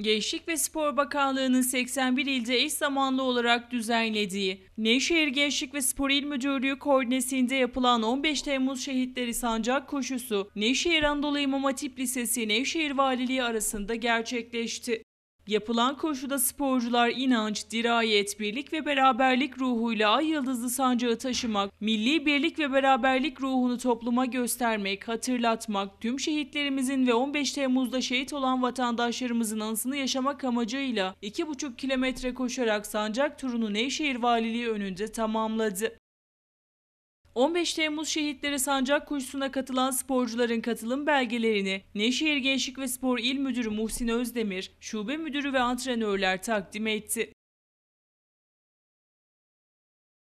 Gençlik ve Spor Bakanlığı'nın 81 ilde eş zamanlı olarak düzenlediği Nevşehir Gençlik ve Spor İl Müdürlüğü koordinesinde yapılan 15 Temmuz Şehitleri Sancak Koşusu Nevşehir Anadolu İmam Hatip Lisesi Nevşehir Valiliği arasında gerçekleşti. Yapılan koşuda sporcular inanç, dirayet, birlik ve beraberlik ruhuyla ay yıldızlı sancağı taşımak, milli birlik ve beraberlik ruhunu topluma göstermek, hatırlatmak, tüm şehitlerimizin ve 15 Temmuz'da şehit olan vatandaşlarımızın anısını yaşamak amacıyla 2,5 kilometre koşarak sancak turunu Nevşehir Valiliği önünde tamamladı. 15 Temmuz Şehitleri Sancak Kuyusu'na katılan sporcuların katılım belgelerini Nevşehir Gençlik ve Spor İl Müdürü Muhsin Özdemir, Şube Müdürü ve antrenörler takdim etti.